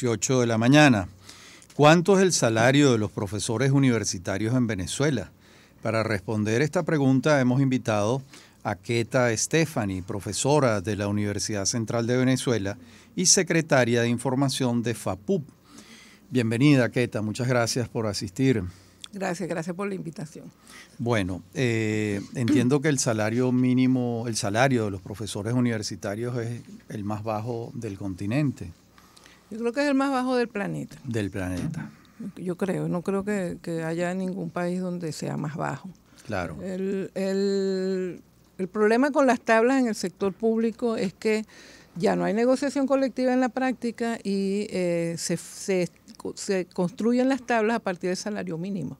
de la mañana. ¿Cuánto es el salario de los profesores universitarios en Venezuela? Para responder esta pregunta hemos invitado a Keta Estefani, profesora de la Universidad Central de Venezuela y secretaria de Información de FAPUP. Bienvenida, Keta, muchas gracias por asistir. Gracias, gracias por la invitación. Bueno, eh, entiendo que el salario mínimo, el salario de los profesores universitarios es el más bajo del continente. Yo creo que es el más bajo del planeta. Del planeta. Yo creo, no creo que, haya ningún país donde sea más bajo. Claro. El, problema con las tablas en el sector público es que ya no hay negociación colectiva en la práctica y eh, se, se, construyen las tablas a partir del salario mínimo.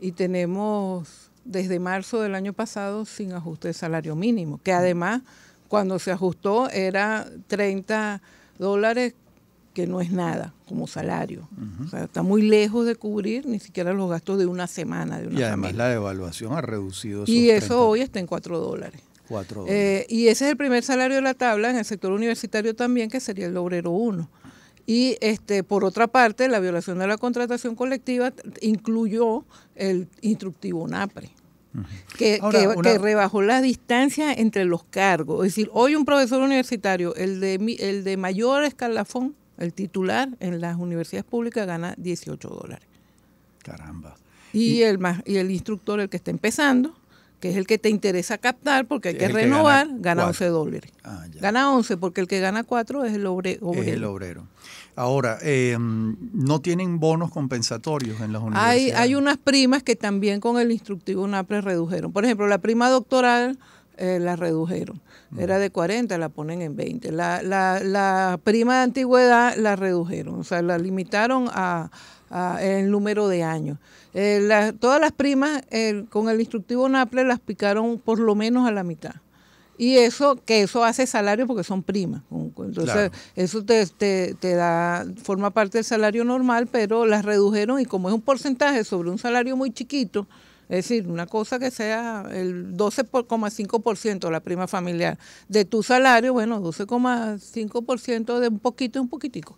Y tenemos desde marzo del año pasado sin ajuste de salario mínimo, que además cuando se ajustó era 30 dólares que no es nada como salario. o sea, está muy lejos de cubrir ni siquiera los gastos de una semana. De una y además la devaluación ha reducido. y eso hoy está en 4 dólares. 4 eh, y ese es el primer salario de la tabla en el sector universitario también, que sería el obrero 1. Y este, por otra parte, la violación de la contratación colectiva incluyó el instructivo NAPRE. que, rebajó la distancia entre los cargos. Es decir, hoy un profesor universitario, el de, el de mayor escalafón, el titular en las universidades públicas gana 18 dólares. Caramba. Y, el y el instructor, el que está empezando, que es el que te interesa captar porque hay que renovar, gana, 11 dólares. Ah, gana 11 porque el que gana 4 es el obrero. el obrero. Ahora, em, ¿no tienen bonos compensatorios en las universidades? Hay, unas primas que también con el instructivo Napres redujeron. Por ejemplo, la prima doctoral eh, la redujeron. Mm. Era de 40, la ponen en 20. La, la, la, prima de antigüedad la redujeron, o sea, la limitaron a, el número de años. Eh, todas las primas con el instructivo NAPLE las picaron por lo menos a la mitad. Y eso, que eso hace salario porque son primas. Entonces, eso te, te, da, forma parte del salario normal, pero las redujeron y como es un porcentaje sobre un salario muy chiquito, es decir, una cosa que sea el 12,5% la prima familiar de tu salario, bueno, 12,5% de un poquito, un poquitico.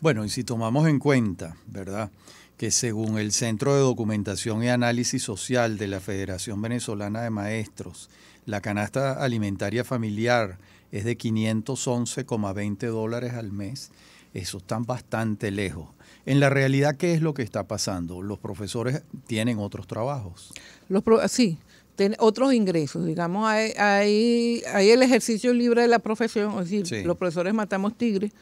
Bueno, y si tomamos en cuenta, ¿verdad? que según el Centro de Documentación y Análisis Social de la Federación Venezolana de Maestros, la canasta alimentaria familiar es de 511,20 dólares al mes, eso está bastante lejos. En la realidad, ¿qué es lo que está pasando? Los profesores tienen otros trabajos. Los pro ah, sí, tienen otros ingresos. Digamos, hay, hay, hay, el ejercicio libre de la profesión, es decir, los profesores matamos tigres.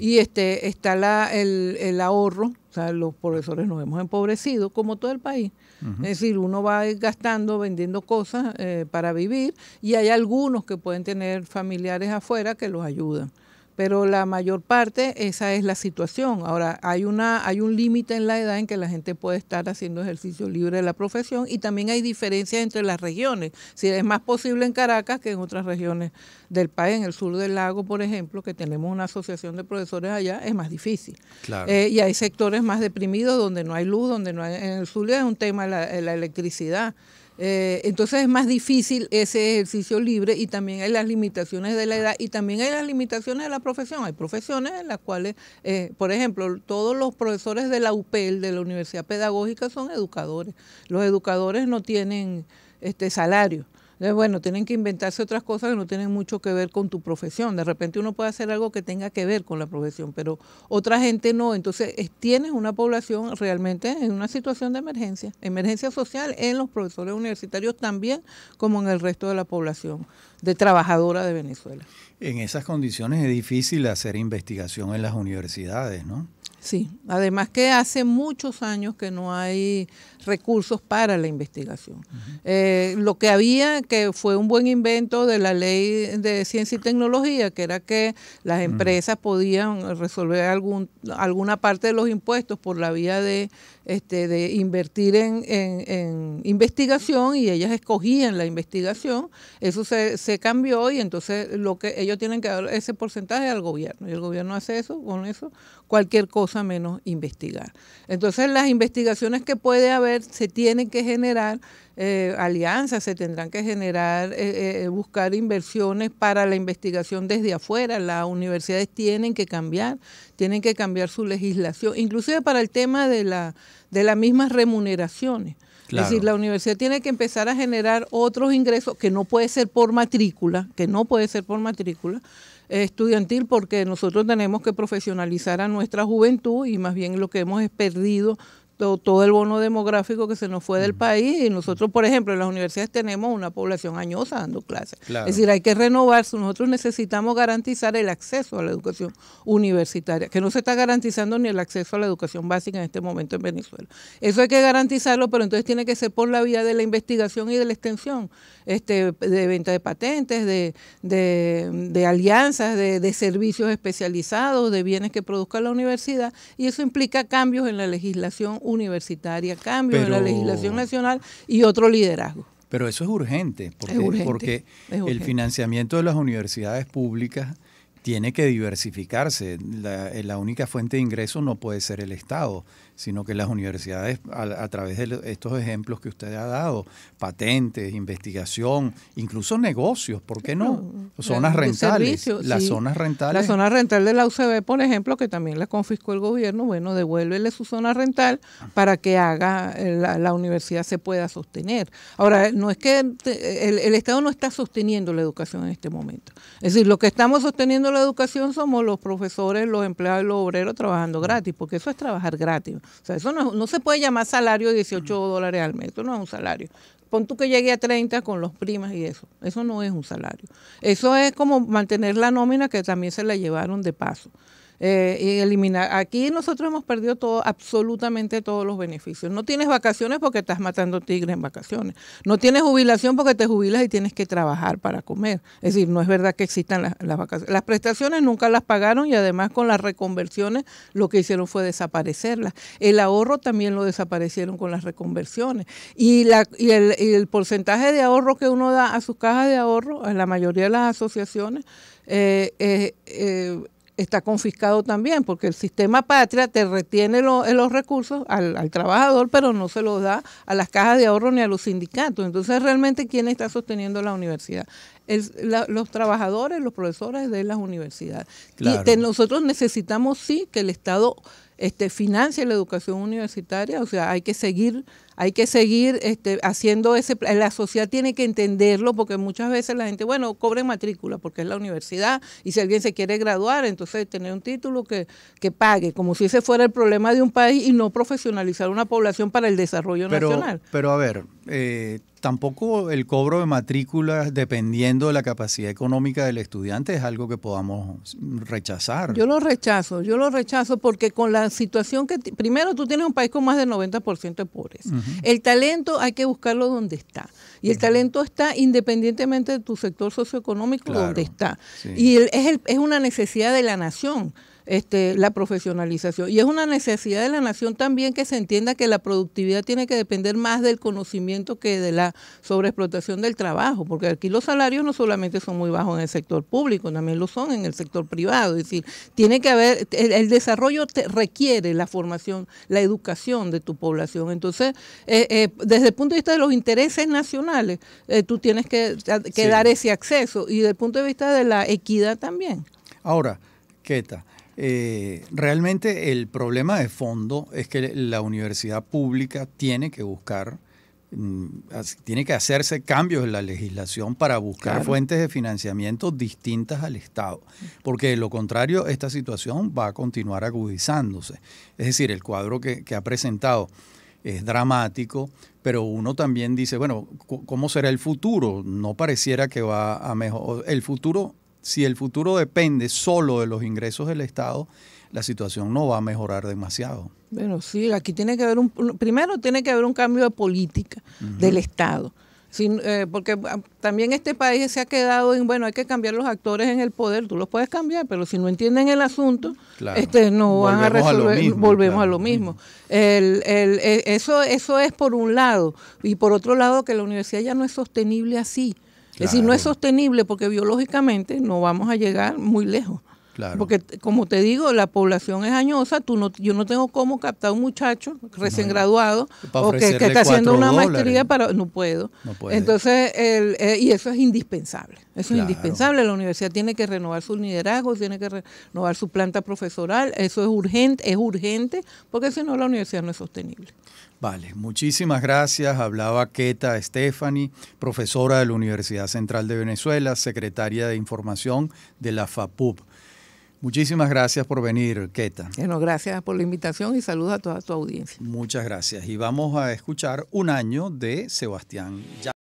Y este está la, el, ahorro, o sea, los profesores nos hemos empobrecido, como todo el país. Es decir, uno va gastando, vendiendo cosas eh, para vivir y hay algunos que pueden tener familiares afuera que los ayudan pero la mayor parte esa es la situación. Ahora, hay, una, hay un límite en la edad en que la gente puede estar haciendo ejercicio libre de la profesión y también hay diferencias entre las regiones. Si es más posible en Caracas que en otras regiones del país, en el sur del lago, por ejemplo, que tenemos una asociación de profesores allá, es más difícil. Eh, y hay sectores más deprimidos donde no hay luz, donde no En el sur es un tema la, la electricidad. Eh, entonces es más difícil ese ejercicio libre y también hay las limitaciones de la edad y también hay las limitaciones de la profesión. Hay profesiones en las cuales, eh, por ejemplo, todos los profesores de la UPEL, de la Universidad Pedagógica, son educadores. Los educadores no tienen este salario bueno, tienen que inventarse otras cosas que no tienen mucho que ver con tu profesión. De repente uno puede hacer algo que tenga que ver con la profesión, pero otra gente no. Entonces, tienes una población realmente en una situación de emergencia, emergencia social en los profesores universitarios también como en el resto de la población de trabajadora de Venezuela. En esas condiciones es difícil hacer investigación en las universidades, ¿no? Sí, además que hace muchos años que no hay recursos para la investigación. Eh, lo que había, que fue un buen invento de la ley de ciencia y tecnología, que era que las empresas podían resolver algún, alguna parte de los impuestos por la vía de, este, de invertir en, investigación y ellas escogían la investigación. Eso se, se cambió y entonces lo que ellos tienen que dar ese porcentaje al gobierno. Y el gobierno hace eso, con eso, cualquier cosa a menos investigar. Entonces las investigaciones que puede haber se tienen que generar eh, alianzas, se tendrán que generar, eh, eh, buscar inversiones para la investigación desde afuera. Las universidades tienen que cambiar, tienen que cambiar su legislación, inclusive para el tema de las mismas remuneraciones. Es decir, la universidad tiene que empezar a generar otros ingresos que no puede ser por matrícula, que no puede ser por matrícula eh, estudiantil porque nosotros tenemos que profesionalizar a nuestra juventud y más bien lo que hemos es perdido todo, el bono demográfico que se nos fue del país y nosotros, por ejemplo, en las universidades tenemos una población añosa dando clases. Es decir, hay que renovarse. Nosotros necesitamos garantizar el acceso a la educación universitaria, que no se está garantizando ni el acceso a la educación básica en este momento en Venezuela. Eso hay que garantizarlo, pero entonces tiene que ser por la vía de la investigación y de la extensión, este, de venta de patentes, de, de, alianzas, de, de servicios especializados, de bienes que produzca la universidad, y eso implica cambios en la legislación universitaria, cambio de en la legislación nacional y otro liderazgo. Pero eso es urgente, porque, el financiamiento de las universidades públicas tiene que diversificarse. La, eh, la única fuente de ingreso no puede ser el Estado sino que las universidades, a, través de estos ejemplos que usted ha dado, patentes, investigación, incluso negocios, ¿por qué no? Zonas rentales. las zonas rentales. La zona rental de la UCB, por ejemplo, que también la confiscó el gobierno, bueno, devuélvele su zona rental para que haga eh, la, universidad se pueda sostener. Ahora, no es que el, el Estado no está sosteniendo la educación en este momento. Es decir, lo que estamos sosteniendo la educación somos los profesores, los empleados y los obreros trabajando gratis, porque eso es trabajar gratis. O sea, eso no, se puede llamar salario de 18 dólares al mes, eso no es un salario. Pon tú que llegué a 30 con los primas y eso, eso no es un salario. Eso es como mantener la nómina que también se la llevaron de paso. Eh, eliminar. Aquí nosotros hemos perdido todo, absolutamente todos los beneficios. No tienes vacaciones porque estás matando tigres en vacaciones. No tienes jubilación porque te jubilas y tienes que trabajar para comer. Es decir, no es verdad que existan las, vacaciones. Las prestaciones nunca las pagaron y además con las reconversiones lo que hicieron fue desaparecerlas. El ahorro también lo desaparecieron con las reconversiones. Y, el, porcentaje de ahorro que uno da a sus cajas de ahorro, a la mayoría de las asociaciones, es eh, eh, está confiscado también, porque el sistema patria te retiene eh, los recursos al, al, trabajador, pero no se los da a las cajas de ahorro ni a los sindicatos. Entonces, realmente, ¿quién está sosteniendo la universidad? los trabajadores, los profesores de las universidades. Y nosotros necesitamos sí que el Estado este, financie la educación universitaria, o sea, hay que seguir, hay que seguir este, haciendo ese, la sociedad tiene que entenderlo porque muchas veces la gente, bueno, cobre matrícula porque es la universidad y si alguien se quiere graduar, entonces tener un título que, pague, como si ese fuera el problema de un país y no profesionalizar una población para el desarrollo nacional. Pero a ver, eh, tampoco el cobro de matrículas, dependiendo de la capacidad económica del estudiante, es algo que podamos rechazar. Yo lo rechazo, yo lo rechazo porque con la situación que... Primero, tú tienes un país con más del 90% de pobres. El talento hay que buscarlo donde está. Y el talento está independientemente de tu sector socioeconómico donde está. Y es, es una necesidad de la nación. Este, la profesionalización. Y es una necesidad de la nación también que se entienda que la productividad tiene que depender más del conocimiento que de la sobreexplotación del trabajo, porque aquí los salarios no solamente son muy bajos en el sector público, también lo son en el sector privado. Es decir, tiene que haber, el, desarrollo te requiere la formación, la educación de tu población. Entonces, eh, eh, desde el punto de vista de los intereses nacionales, eh, tú tienes que, dar ese acceso y desde el punto de vista de la equidad también. Ahora, está eh, realmente el problema de fondo es que la universidad pública tiene que buscar, mm, tiene que hacerse cambios en la legislación para buscar fuentes de financiamiento distintas al Estado, porque de lo contrario esta situación va a continuar agudizándose. Es decir, el cuadro que, que ha presentado es dramático, pero uno también dice, bueno, ¿cómo será el futuro? No pareciera que va a mejorar. El futuro si el futuro depende solo de los ingresos del Estado, la situación no va a mejorar demasiado. Bueno, sí, aquí tiene que haber un, primero tiene que haber un cambio de política del Estado. Eh, porque ah, también este país se ha quedado en, bueno, hay que cambiar los actores en el poder, tú los puedes cambiar, pero si no entienden el asunto, este, no van a resolver, volvemos a lo mismo. E, eso, eso es por un lado, y por otro lado que la universidad ya no es sostenible así. Es decir, no es sostenible porque biológicamente no vamos a llegar muy lejos. Porque como te digo, la población es añosa, tú no, yo no tengo cómo captar a un muchacho recién graduado o que, está haciendo una maestría para... No puedo. Entonces, eh, y eso es indispensable. Eso es indispensable. La universidad tiene que renovar su liderazgo, tiene que renovar su planta profesoral. Eso es urgente, es urgente, porque si no la universidad no es sostenible. Vale, muchísimas gracias. Hablaba Keta Stephanie, profesora de la Universidad Central de Venezuela, secretaria de Información de la FAPUB. Muchísimas gracias por venir, Keta. Bueno, gracias por la invitación y saludos a toda tu audiencia. Muchas gracias. Y vamos a escuchar un año de Sebastián